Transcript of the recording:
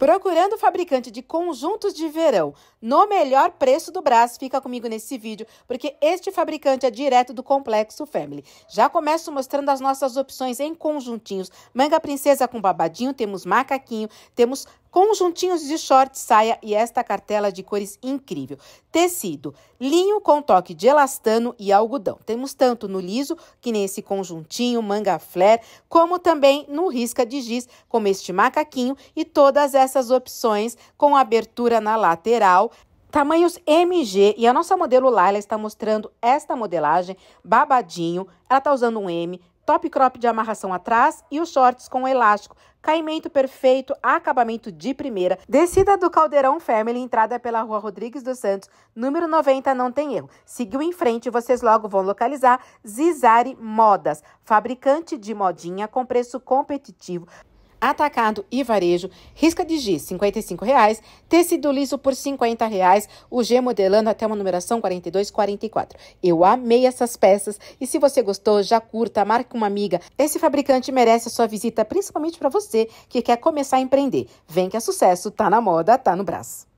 Procurando fabricante de conjuntos de verão no melhor preço do Brás, fica comigo nesse vídeo, porque este fabricante é direto do Complexo Family. Já começo mostrando as nossas opções em conjuntinhos. Manga princesa com babadinho, temos macaquinho, temos conjuntinhos de short, saia e esta cartela de cores incrível. Tecido, linho com toque de elastano e algodão. Temos tanto no liso, que nem esse conjuntinho, manga flare, como também no risca de giz, como este macaquinho e todas essas opções com abertura na lateral, Tamanhos MG e a nossa modelo Laila está mostrando esta modelagem babadinho. Ela está usando um M, top crop de amarração atrás e os shorts com elástico. Caimento perfeito, acabamento de primeira. Descida do Caldeirão Family, entrada pela Rua Rodrigues dos Santos, número 90, não tem erro. Seguiu em frente, vocês logo vão localizar Zizari Modas, fabricante de modinha com preço competitivo atacado e varejo, risca de giz R$ 55,00, tecido liso por R$ 50,00, o G modelando até uma numeração 4244. Eu amei essas peças e se você gostou, já curta, marque uma amiga. Esse fabricante merece a sua visita, principalmente para você que quer começar a empreender. Vem que é sucesso, tá na moda, tá no braço.